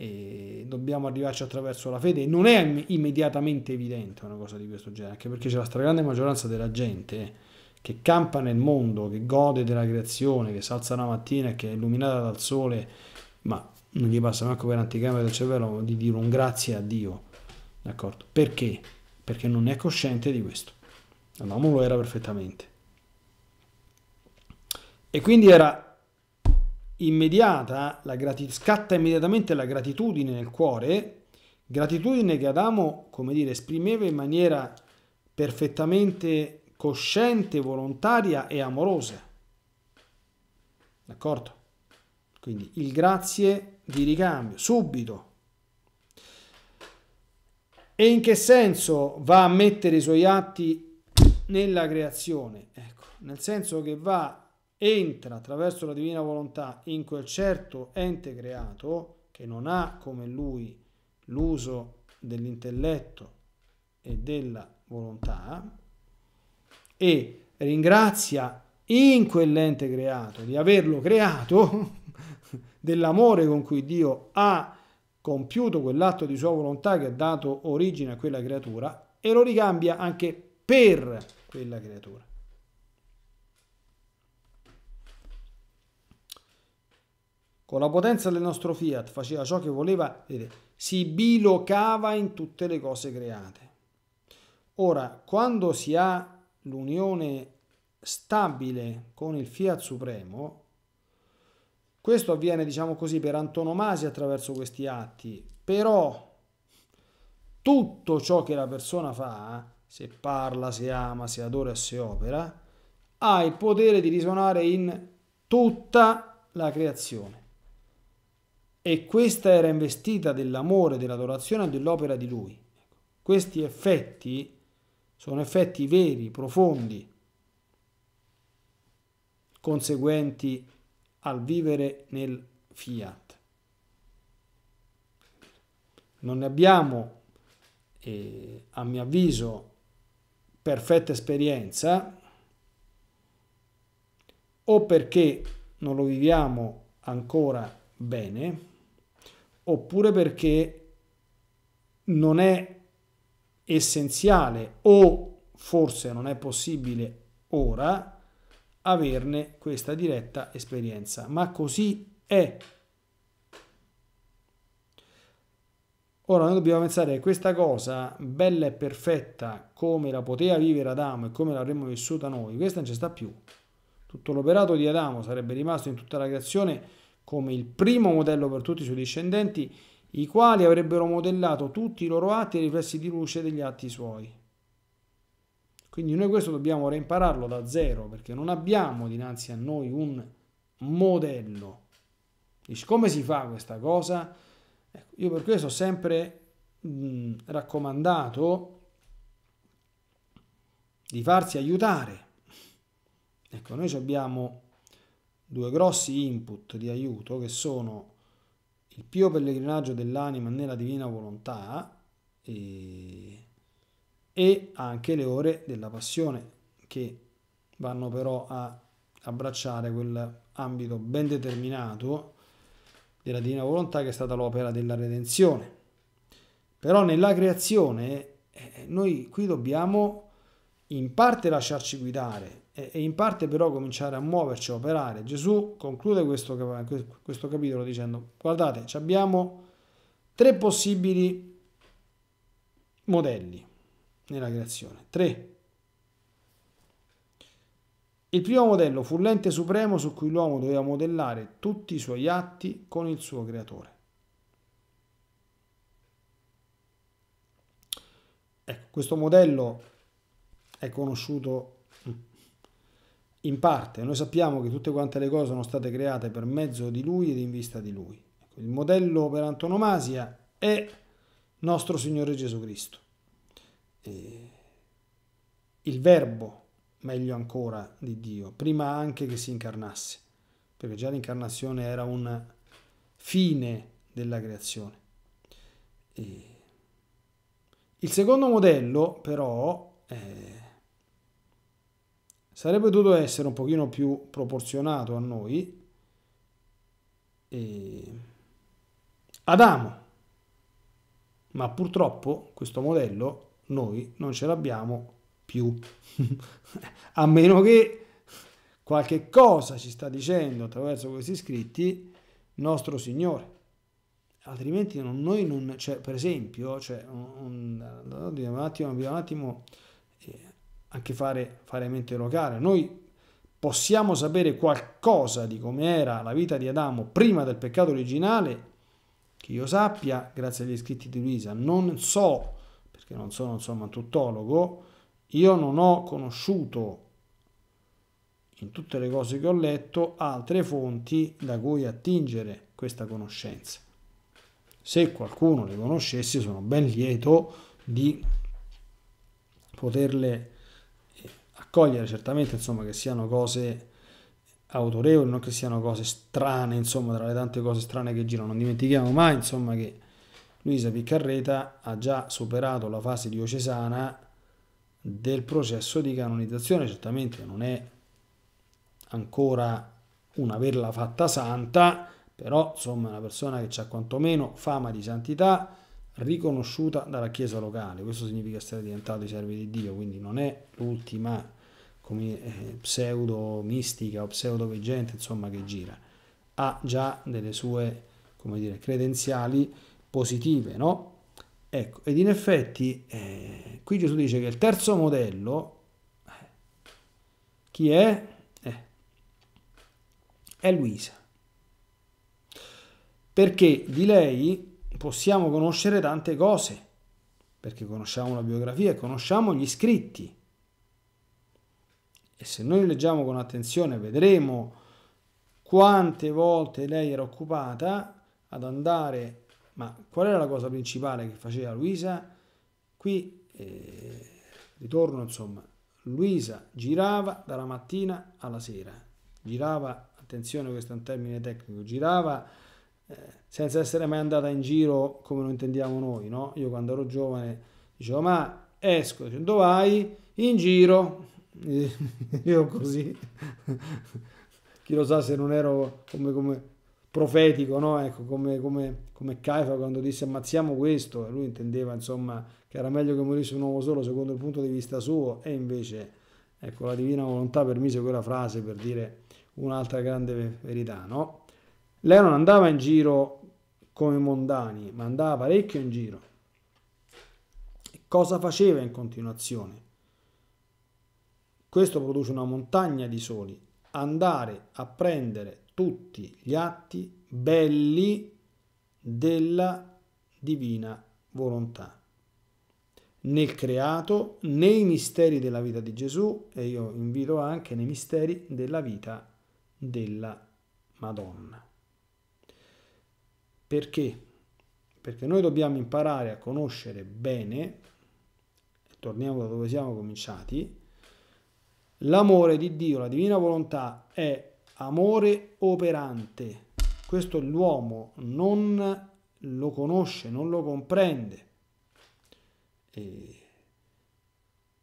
e dobbiamo arrivarci attraverso la fede. Non è immediatamente evidente una cosa di questo genere, anche perché c'è la stragrande maggioranza della gente che campa nel mondo, che gode della creazione, che salza la mattina, e che è illuminata dal sole, ma non gli passa neanche per l'anticamera del cervello di dire un grazie a Dio, d'accordo? Perché? Perché non è cosciente di questo. Adamo lo era perfettamente. E quindi era immediata, la grati- scatta immediatamente la gratitudine nel cuore, gratitudine che Adamo, come dire, esprimeva in maniera perfettamente cosciente, volontaria e amorosa. D'accordo? Quindi il grazie di ricambio, subito. E in che senso va a mettere i suoi atti nella creazione, ecco, nel senso che va, entra attraverso la divina volontà in quel certo ente creato che non ha come lui l'uso dell'intelletto e della volontà e ringrazia in quell'ente creato di averlo creato, dell'amore con cui Dio ha compiuto quell'atto di sua volontà che ha dato origine a quella creatura e lo ricambia anche per quella creatura. Con la potenza del nostro fiat faceva ciò che voleva, vedete, si bilocava in tutte le cose create. Ora, quando si ha l'unione stabile con il fiat supremo, questo avviene, diciamo così, per antonomasia attraverso questi atti, però tutto ciò che la persona fa se parla, se ama, se adora e se opera, ha il potere di risuonare in tutta la creazione. E questa era investita dell'amore, dell'adorazione e dell'opera di lui. Questi effetti sono effetti veri, profondi, conseguenti al vivere nel fiat. Non ne abbiamo, eh, a mio avviso, perfetta esperienza o perché non lo viviamo ancora bene oppure perché non è essenziale o forse non è possibile ora averne questa diretta esperienza ma così è Ora noi dobbiamo pensare che questa cosa bella e perfetta come la poteva vivere Adamo e come l'avremmo vissuta noi, questa non ci sta più. Tutto l'operato di Adamo sarebbe rimasto in tutta la creazione come il primo modello per tutti i suoi discendenti, i quali avrebbero modellato tutti i loro atti e i riflessi di luce degli atti suoi. Quindi noi questo dobbiamo reimpararlo da zero, perché non abbiamo dinanzi a noi un modello. E come si fa questa cosa? Ecco, io per questo ho sempre mh, mm, raccomandato di farsi aiutare. Ecco, noi abbiamo due grossi input di aiuto che sono il pio pellegrinaggio dell'anima nella divina volontà e, e anche le ore della passione che vanno però a abbracciare quell'ambito ben determinato della divina volontà che è stata l'opera della redenzione. Però nella creazione eh, noi qui dobbiamo in parte lasciarci guidare eh, e in parte però cominciare a muoverci, a operare. Gesù conclude questo, questo capitolo dicendo guardate, abbiamo tre possibili modelli nella creazione. Tre. Il primo modello fu l'ente supremo su cui l'uomo doveva modellare tutti i suoi atti con il suo creatore. Ecco, questo modello è conosciuto in parte, noi sappiamo che tutte quante le cose sono state create per mezzo di lui ed in vista di lui. Ecco, il modello per antonomasia è nostro Signore Gesù Cristo. E il verbo meglio ancora di Dio, prima anche che si incarnasse, perché già l'incarnazione era un fine della creazione. E il secondo modello, però, eh, sarebbe dovuto essere un pochino più proporzionato a noi. E Adamo, ma purtroppo questo modello noi non ce l'abbiamo più. a meno che qualche cosa ci sta dicendo attraverso questi scritti nostro Signore. Altrimenti non, noi non, cioè, per esempio, cioè, un, un, un, attimo, un attimo eh, anche fare, fare mente locale, noi possiamo sapere qualcosa di come era la vita di Adamo prima del peccato originale, che io sappia, grazie agli scritti di Luisa, non so, perché non sono insomma un tuttologo, io non ho conosciuto in tutte le cose che ho letto altre fonti da cui attingere questa conoscenza. Se qualcuno le conoscesse sono ben lieto di poterle eh, accogliere, certamente insomma che siano cose autorevoli, non che siano cose strane, insomma tra le tante cose strane che girano, non dimentichiamo mai insomma che Luisa Piccarreta ha già superato la fase diocesana del processo di canonizzazione, certamente non è ancora un'averla fatta santa, però insomma è una persona che ha quantomeno fama di santità riconosciuta dalla Chiesa locale, questo significa essere i servi di Dio, quindi non è l'ultima come eh, pseudo mistica o pseudo veggente insomma che gira, ha già delle sue come dire, credenziali positive, no? Ecco, ed in effetti eh, qui Gesù dice che il terzo modello, eh, chi è? Eh, è Luisa. Perché di lei possiamo conoscere tante cose, perché conosciamo la biografia e conosciamo gli scritti. E se noi leggiamo con attenzione vedremo quante volte lei era occupata ad andare ma qual era la cosa principale che faceva Luisa? Qui, eh, ritorno insomma, Luisa girava dalla mattina alla sera, girava, attenzione questo è un termine tecnico, girava eh, senza essere mai andata in giro come lo intendiamo noi, no? Io quando ero giovane dicevo ma esco, dicevo, dove vai? In giro, io così, chi lo sa se non ero come, come profetico, no? ecco, come, come, come Caifa quando disse ammazziamo questo, e lui intendeva insomma che era meglio che morisse un uomo solo secondo il punto di vista suo e invece ecco, la divina volontà permise quella frase per dire un'altra grande verità. No? Lei non andava in giro come mondani, ma andava parecchio in giro. cosa faceva in continuazione? Questo produce una montagna di soli. Andare a prendere tutti gli atti belli della divina volontà nel creato, nei misteri della vita di Gesù e io invito anche nei misteri della vita della Madonna. Perché? Perché noi dobbiamo imparare a conoscere bene, torniamo da dove siamo cominciati, l'amore di Dio, la divina volontà è amore operante. Questo l'uomo non lo conosce, non lo comprende. E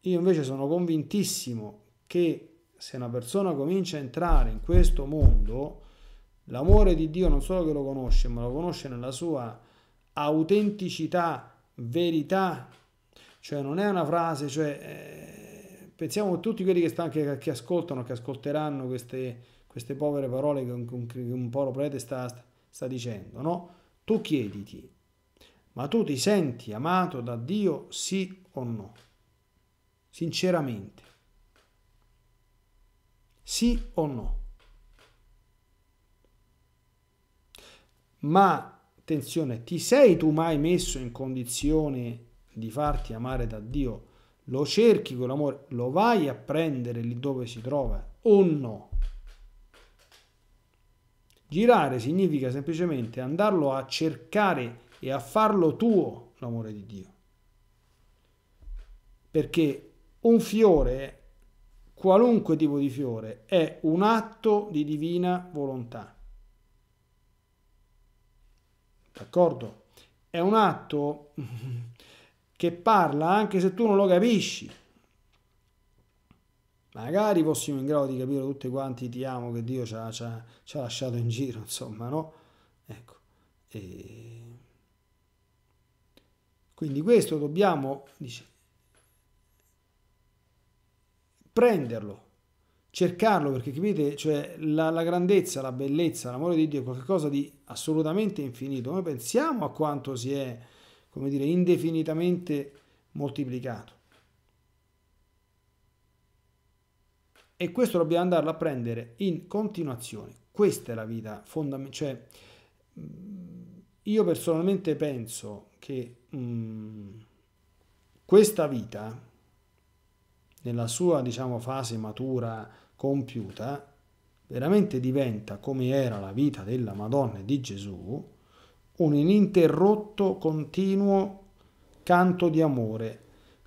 io invece sono convintissimo che se una persona comincia a entrare in questo mondo, l'amore di Dio non solo che lo conosce, ma lo conosce nella sua autenticità, verità, cioè non è una frase, cioè, eh, pensiamo a tutti quelli che, stanno, che, che ascoltano, che ascolteranno queste, queste povere parole che un, che un povero prete sta, sta dicendo, no? Tu chiediti, ma tu ti senti amato da Dio sì o no? Sinceramente. Sì o no? Ma attenzione, ti sei tu mai messo in condizione di farti amare da Dio? Lo cerchi quell'amore? lo vai a prendere lì dove si trova o no? Girare significa semplicemente andarlo a cercare e a farlo tuo l'amore di Dio. Perché un fiore, qualunque tipo di fiore, è un atto di divina volontà. D'accordo? È un atto che parla anche se tu non lo capisci magari fossimo in grado di capire tutti quanti ti amo che Dio ci ha, ci ha, ci ha lasciato in giro, insomma, no? Ecco. E... Quindi questo dobbiamo dice, prenderlo, cercarlo, perché capite, cioè, la, la grandezza, la bellezza, l'amore di Dio è qualcosa di assolutamente infinito. Noi pensiamo a quanto si è, come dire, indefinitamente moltiplicato. e questo dobbiamo andarlo a prendere in continuazione. Questa è la vita fondamentale. Cioè, mm, io personalmente penso che mh, mm, questa vita, nella sua diciamo, fase matura compiuta, veramente diventa, come era la vita della Madonna e di Gesù, un ininterrotto, continuo canto di amore.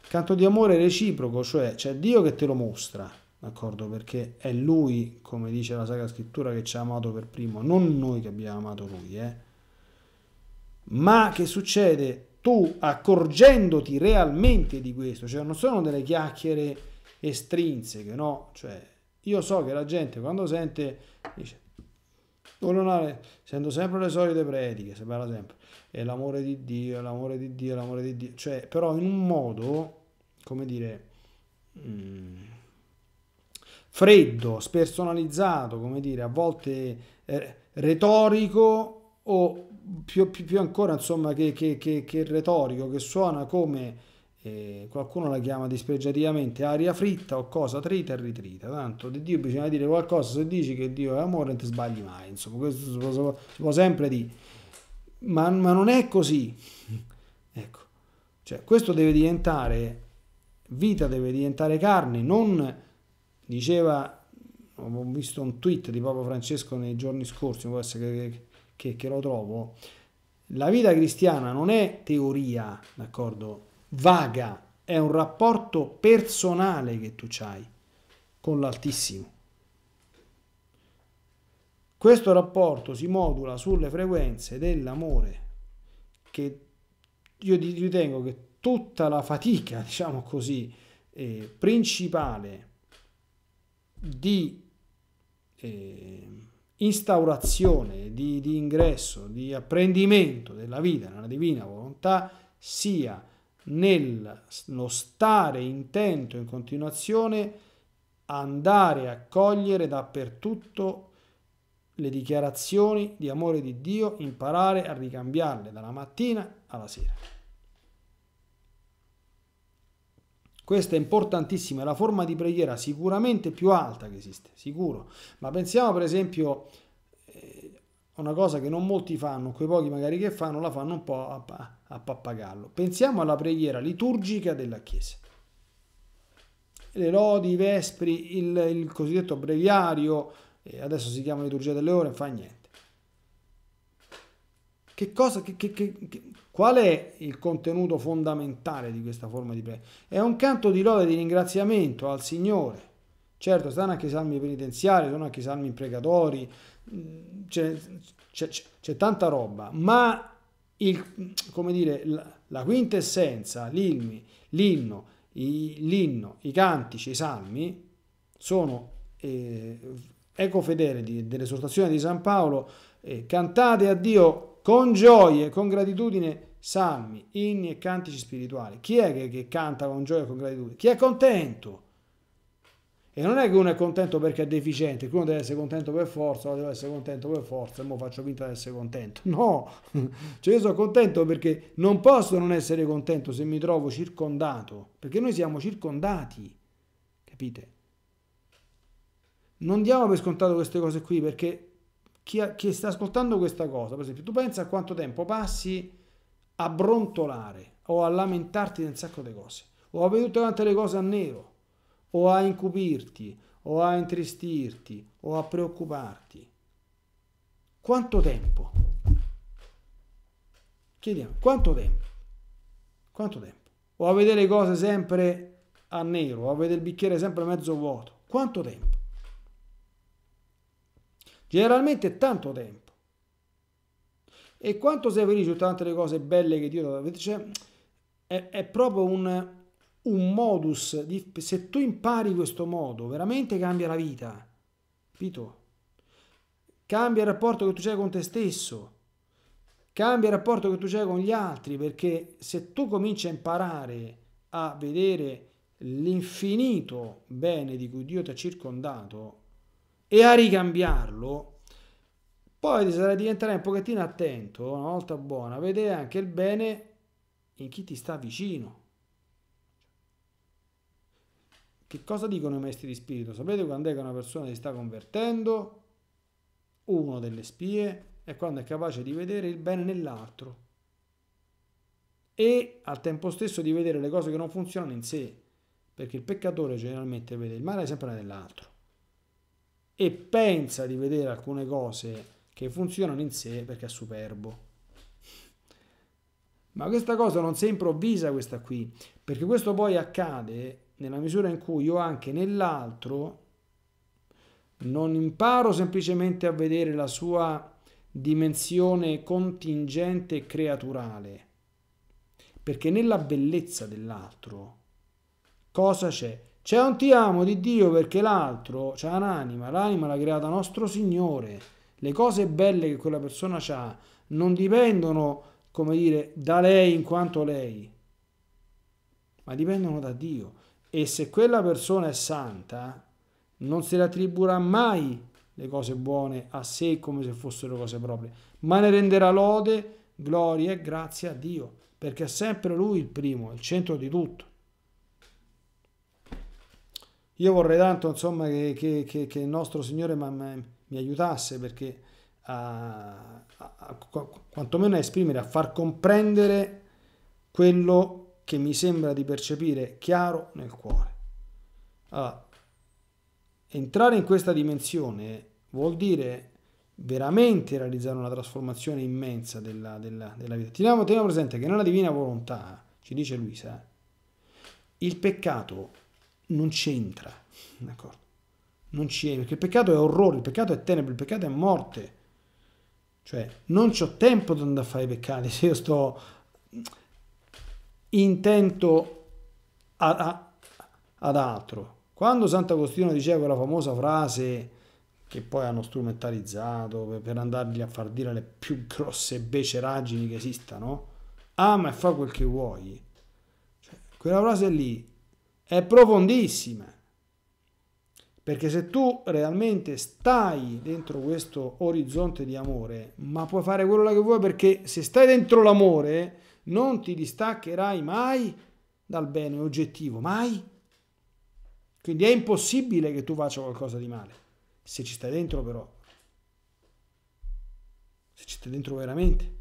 Canto di amore reciproco, cioè c'è Dio che te lo mostra, d'accordo? Perché è lui, come dice la Sacra Scrittura, che ci ha amato per primo, non noi che abbiamo amato lui, eh? Ma che succede? Tu accorgendoti realmente di questo, cioè non sono delle chiacchiere estrinseche, no? Cioè, io so che la gente quando sente dice Leonare, sento sempre le solite prediche, si parla sempre, è l'amore di Dio, è l'amore di Dio, è l'amore di Dio, cioè, però in un modo, come dire, mh, mm, freddo, spersonalizzato, come dire, a volte eh, retorico o più, più, più, ancora insomma che, che, che, che retorico, che suona come eh, qualcuno la chiama dispregiativamente aria fritta o cosa trita e ritrita. Tanto di Dio bisogna dire qualcosa, se dici che Dio è amore non ti sbagli mai, insomma questo si può, si può, sempre dire, ma, ma non è così. Ecco, cioè questo deve diventare vita, deve diventare carne, non diceva, ho visto un tweet di Papa Francesco nei giorni scorsi, può essere che, che, che lo trovo, la vita cristiana non è teoria, d'accordo, vaga, è un rapporto personale che tu hai con l'Altissimo. Questo rapporto si modula sulle frequenze dell'amore, che io ritengo che tutta la fatica, diciamo così, eh, principale di eh, instaurazione, di, di ingresso, di apprendimento della vita nella divina volontà sia nello stare intento in continuazione andare a cogliere dappertutto le dichiarazioni di amore di Dio, imparare a ricambiarle dalla mattina alla sera. Questa è importantissima, è la forma di preghiera sicuramente più alta che esiste, sicuro. Ma pensiamo per esempio eh, a una cosa che non molti fanno, quei pochi magari che fanno, la fanno un po' a, a pappagallo. Pensiamo alla preghiera liturgica della Chiesa. Le lodi, i vespri, il, il cosiddetto breviario, eh, adesso si chiama liturgia delle ore, fa niente. Che cosa, che, che, che, Qual è il contenuto fondamentale di questa forma di preghiera? È un canto di lode di ringraziamento al Signore. Certo, stanno anche i salmi penitenziari, sono anche i salmi pregatori, mm, c'è, c'è, c'è tanta roba, ma il, come dire, la, la quintessenza, l'ilmi, l'inno, i, l'inno, i cantici, i salmi, sono eh, ecofedele dell'esortazione di San Paolo, eh, cantate a Dio con gioia e con gratitudine salmi, inni e cantici spirituali. Chi è che, che canta con gioia e con gratitudine? Chi è contento? E non è che uno è contento perché è deficiente, che uno deve essere contento per forza, deve essere contento per forza, e mo faccio finta di essere contento. No, cioè io sono contento perché non posso non essere contento se mi trovo circondato, perché noi siamo circondati, capite? Non diamo per scontato queste cose qui perché chi, chi sta ascoltando questa cosa, per esempio, tu pensa a quanto tempo passi a brontolare o a lamentarti del sacco di cose, o a vedere tante le cose a nero, o a incupirti, o a intristirti, o a preoccuparti. Quanto tempo? Chiediamo, quanto tempo? Quanto tempo? O a vedere le cose sempre a nero, o a vedere il bicchiere sempre mezzo vuoto. Quanto tempo? Generalmente tanto tempo. E quanto sei felice tutte tante le cose belle che Dio ti ha cioè, è, è proprio un, un modus, di, se tu impari questo modo, veramente cambia la vita, capito? Cambia il rapporto che tu hai con te stesso, cambia il rapporto che tu hai con gli altri, perché se tu cominci a imparare a vedere l'infinito bene di cui Dio ti ha circondato e a ricambiarlo, poi bisogna diventare un pochettino attento, una volta buona, vedere anche il bene in chi ti sta vicino. Che cosa dicono i maestri di spirito? Sapete quando è che una persona si sta convertendo? Uno delle spie è quando è capace di vedere il bene nell'altro e al tempo stesso di vedere le cose che non funzionano in sé, perché il peccatore generalmente vede il male sempre nell'altro e pensa di vedere alcune cose che funzionano in sé perché è superbo. Ma questa cosa non si è improvvisa questa qui, perché questo poi accade nella misura in cui io anche nell'altro non imparo semplicemente a vedere la sua dimensione contingente e creaturale, perché nella bellezza dell'altro cosa c'è? C'è un ti amo di Dio perché l'altro ha un'anima, l'anima l'ha creata nostro Signore le cose belle che quella persona ha non dipendono, come dire, da lei in quanto lei, ma dipendono da Dio. E se quella persona è santa, non se le attribuirà mai le cose buone a sé come se fossero cose proprie, ma ne renderà lode, gloria e grazie a Dio, perché è sempre Lui il primo, il centro di tutto. Io vorrei tanto, insomma, che, che, che, il nostro Signore... Ma, mi aiutasse perché a, a, a, quantomeno a esprimere, a far comprendere quello che mi sembra di percepire chiaro nel cuore. Allora, entrare in questa dimensione vuol dire veramente realizzare una trasformazione immensa della, della, della vita. Teniamo, teniamo presente che nella divina volontà, ci dice Luisa, il peccato non c'entra, d'accordo? non ci emi, perché il peccato è orrore, il peccato è tenebre, il peccato è morte. Cioè, non ho tempo di andare a fare i peccati, se io sto intento a, a, ad altro. Quando Sant'Agostino diceva quella famosa frase che poi hanno strumentalizzato per, per andargli a far dire le più grosse beceraggini che esistano, ama e fa quel che vuoi. Cioè, quella frase lì è profondissima perché se tu realmente stai dentro questo orizzonte di amore, ma puoi fare quello che vuoi perché se stai dentro l'amore non ti distaccherai mai dal bene oggettivo, mai. Quindi è impossibile che tu faccia qualcosa di male. Se ci stai dentro però. Se ci stai dentro veramente.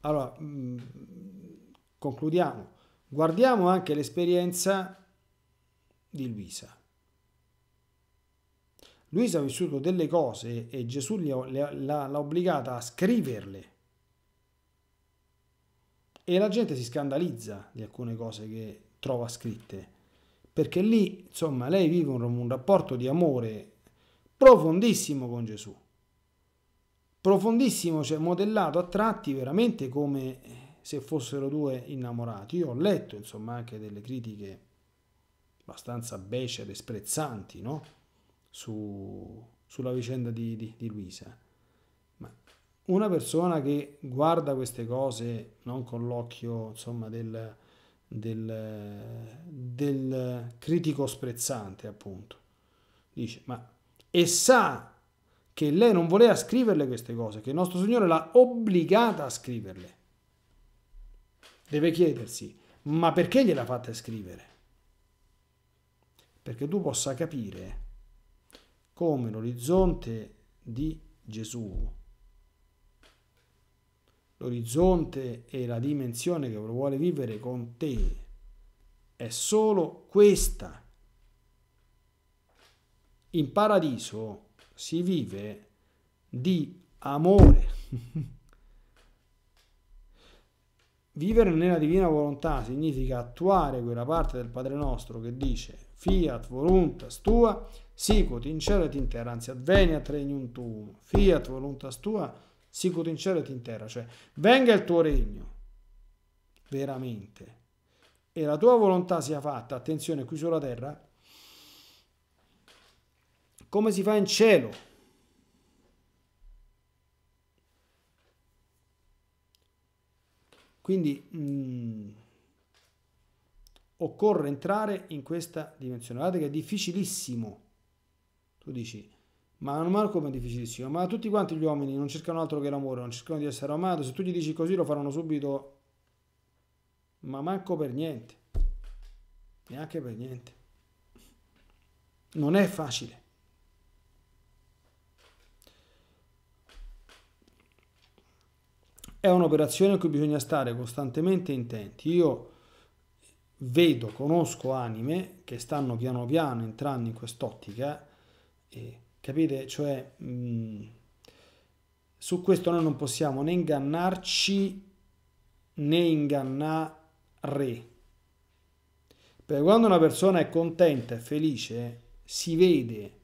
Allora, mm, concludiamo Guardiamo anche l'esperienza di Luisa. Luisa ha vissuto delle cose e Gesù l'ha obbligata a scriverle. E la gente si scandalizza di alcune cose che trova scritte, perché lì, insomma, lei vive un, un rapporto di amore profondissimo con Gesù. Profondissimo, cioè modellato a tratti veramente come se fossero due innamorati. Io ho letto insomma anche delle critiche abbastanza becere, sprezzanti no? Su, sulla vicenda di, di, di Luisa. Ma una persona che guarda queste cose non con l'occhio insomma del, del, del critico sprezzante appunto, dice ma e sa che lei non voleva scriverle queste cose, che il nostro Signore l'ha obbligata a scriverle deve chiedersi, ma perché gliela fate scrivere? Perché tu possa capire come l'orizzonte di Gesù, l'orizzonte e la dimensione che vuole vivere con te, è solo questa. In paradiso si vive di amore. Vivere nella divina volontà significa attuare quella parte del Padre nostro che dice Fiat voluntas tua, sicut in cielo et in terra, anzi adveniat regnum tuum. Fiat voluntas tua, sicut in cielo et in terra, cioè venga il tuo regno veramente e la tua volontà sia fatta, attenzione qui sulla terra, come si fa in cielo Quindi mh, mm, occorre entrare in questa dimensione. Guardate che è difficilissimo. Tu dici, ma non come è difficilissimo, ma tutti quanti gli uomini non cercano altro che l'amore, non cercano di essere amato, se tu gli dici così lo faranno subito, ma manco per niente, neanche per niente. Non è facile. è un'operazione a cui bisogna stare costantemente intenti. Io vedo, conosco anime che stanno piano piano entrando in quest'ottica, e, capite? Cioè, mh, mm, su questo noi non possiamo né ingannarci né ingannare. Perché quando una persona è contenta e felice, si vede.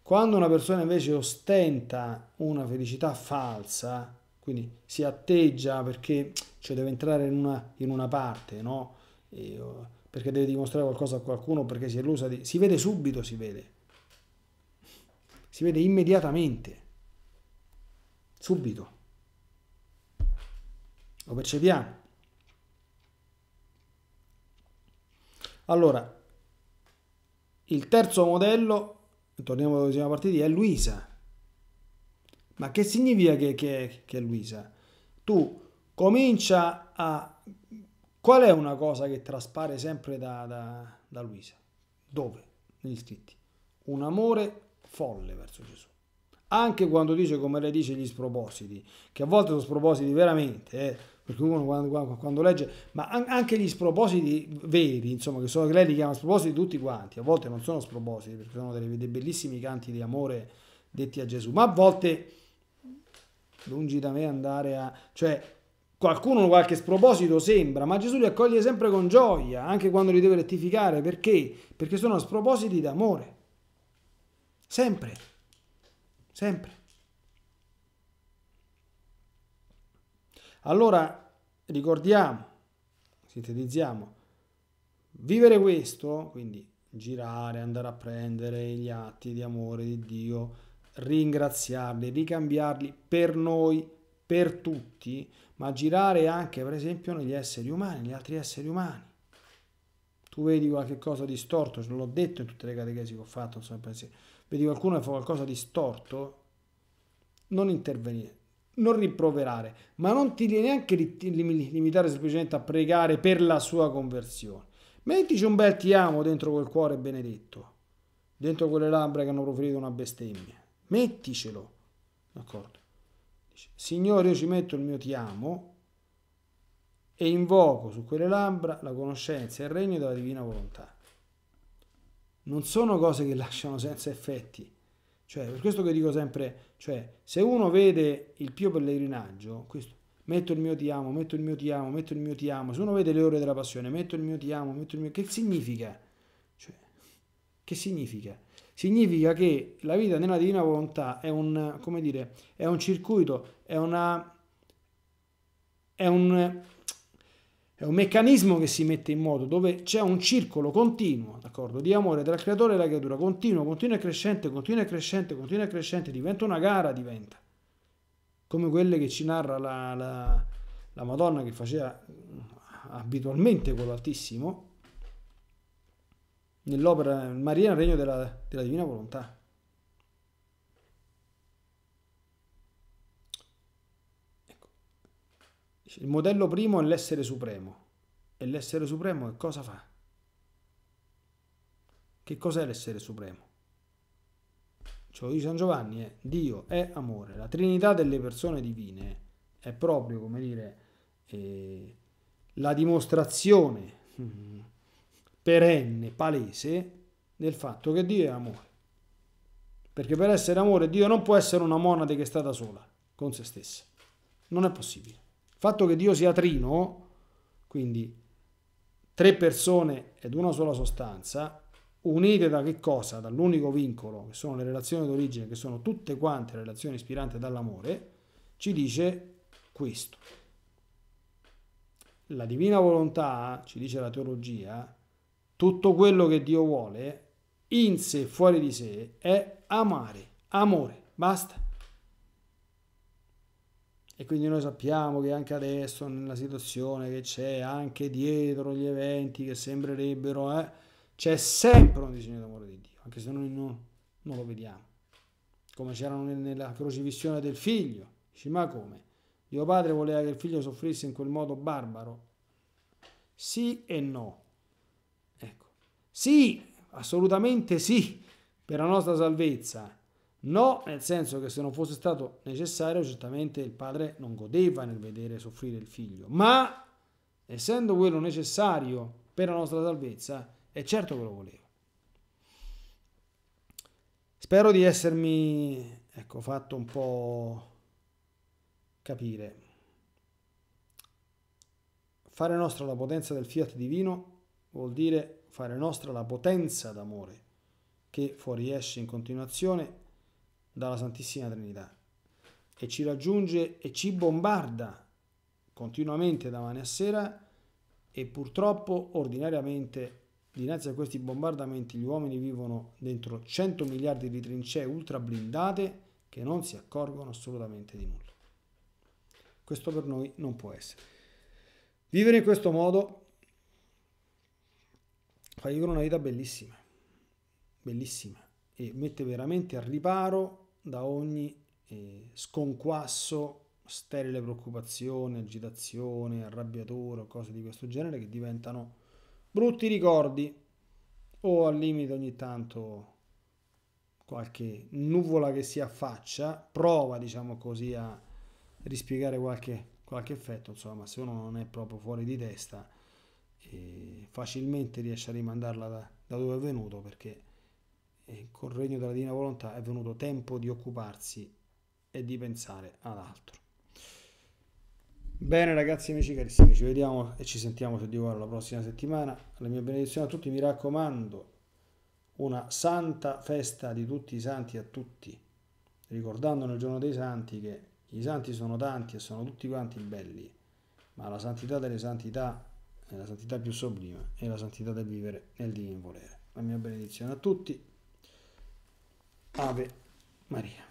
Quando una persona invece ostenta una felicità falsa, quindi si atteggia perché cioè, deve entrare in una, in una parte, no? e, oh, perché deve dimostrare qualcosa a qualcuno, perché si è illusa di... Si vede subito, si vede. Si vede immediatamente. Subito. Lo percepiamo. Allora, il terzo modello, torniamo dove siamo partiti, è Luisa ma che significa che, che, che Luisa? Tu comincia a... Qual è una cosa che traspare sempre da, da, da Luisa? Dove? Negli scritti. Un amore folle verso Gesù. Anche quando dice, come lei dice, gli spropositi, che a volte sono spropositi veramente, eh, perché uno quando, quando, legge, ma anche gli spropositi veri, insomma, che, sono, lei li chiama spropositi tutti quanti, a volte non sono spropositi, perché sono dei, dei bellissimi canti di amore detti a Gesù, ma a volte lungi da me andare a... cioè qualcuno qualche sproposito sembra, ma Gesù li accoglie sempre con gioia, anche quando li deve rettificare, perché? Perché sono spropositi d'amore. Sempre, sempre. Allora ricordiamo, sintetizziamo, vivere questo, quindi girare, andare a prendere gli atti di amore di Dio, ringraziarli, ricambiarli per noi, per tutti, ma girare anche per esempio negli esseri umani, negli altri esseri umani. Tu vedi qualche cosa di storto, non l'ho detto in tutte le catechesi che ho fatto, insomma, vedi qualcuno che fa qualcosa di storto, non intervenire, non rimproverare, ma non ti devi neanche limitare semplicemente a pregare per la sua conversione. Mettici un bel ti amo dentro quel cuore benedetto, dentro quelle labbra che hanno proferito una bestemmia metticelo, d'accordo? Dice, Signore, io ci metto il mio ti amo e invoco su quelle labbra la conoscenza e il regno della divina volontà. Non sono cose che lasciano senza effetti. Cioè, per questo che dico sempre, cioè, se uno vede il pio pellegrinaggio, questo, metto il mio ti amo, metto il mio ti amo, metto il mio ti amo, se uno vede le ore della passione, metto il mio ti amo, metto il mio... Che significa? Cioè, che significa? Significa che la vita nella divina volontà è un, come dire, è un circuito, è, una, è, un, è un meccanismo che si mette in moto dove c'è un circolo continuo d'accordo, di amore tra il creatore e la creatura, continuo, continuo e crescente, continuo e crescente, continuo e crescente, diventa una gara, diventa come quelle che ci narra la, la, la Madonna che faceva abitualmente con l'Altissimo nell'opera Maria nel regno della, della divina volontà. Ecco. Il modello primo è l'essere supremo. E l'essere supremo che cosa fa? Che cos'è l'essere supremo? Ciò lo dice San Giovanni, è eh. Dio è amore. La Trinità delle persone divine è proprio, come dire, eh, la dimostrazione perenne, palese, del fatto che Dio è amore. Perché per essere amore Dio non può essere una monade che è stata sola con se stessa. Non è possibile. Il fatto che Dio sia trino, quindi tre persone ed una sola sostanza, unite da che cosa? Dall'unico vincolo, che sono le relazioni d'origine, che sono tutte quante relazioni ispirate dall'amore, ci dice questo. La divina volontà, ci dice la teologia, tutto quello che Dio vuole in sé, fuori di sé, è amare, amore, basta. E quindi noi sappiamo che anche adesso, nella situazione che c'è, anche dietro gli eventi che sembrerebbero, eh, c'è sempre un disegno d'amore di Dio, anche se noi non, non lo vediamo. Come c'erano nella crocifissione del figlio. Dici, ma come? Dio padre voleva che il figlio soffrisse in quel modo barbaro? Sì e no. Sì, assolutamente sì, per la nostra salvezza. No, nel senso che se non fosse stato necessario, certamente il padre non godeva nel vedere soffrire il figlio, ma essendo quello necessario per la nostra salvezza, è certo che lo voleva. Spero di essermi ecco, fatto un po' capire. Fare nostra la potenza del fiat divino vuol dire fare nostra la potenza d'amore che fuoriesce in continuazione dalla Santissima Trinità e ci raggiunge e ci bombarda continuamente da mani a sera e purtroppo ordinariamente dinanzi a questi bombardamenti gli uomini vivono dentro 100 miliardi di trincee ultra blindate che non si accorgono assolutamente di nulla. Questo per noi non può essere. Vivere in questo modo Fai vivere una vita bellissima, bellissima, e mette veramente al riparo da ogni eh, sconquasso, sterile preoccupazione, agitazione, arrabbiatura, cose di questo genere che diventano brutti ricordi o al limite ogni tanto qualche nuvola che si affaccia prova, diciamo così, a rispiegare qualche, qualche effetto, insomma, se uno non è proprio fuori di testa facilmente riesce a rimandarla da, da dove è venuto perché eh, col regno della divina volontà è venuto tempo di occuparsi e di pensare ad altro. Bene ragazzi amici carissimi, ci vediamo e ci sentiamo se Dio vuole la prossima settimana. La mia benedizione a tutti, mi raccomando, una santa festa di tutti i santi a tutti, ricordando nel giorno dei santi che i santi sono tanti e sono tutti quanti belli, ma la santità delle santità è è la santità più sublime, e la santità del vivere nel divino volere. La mia benedizione a tutti. Ave Maria.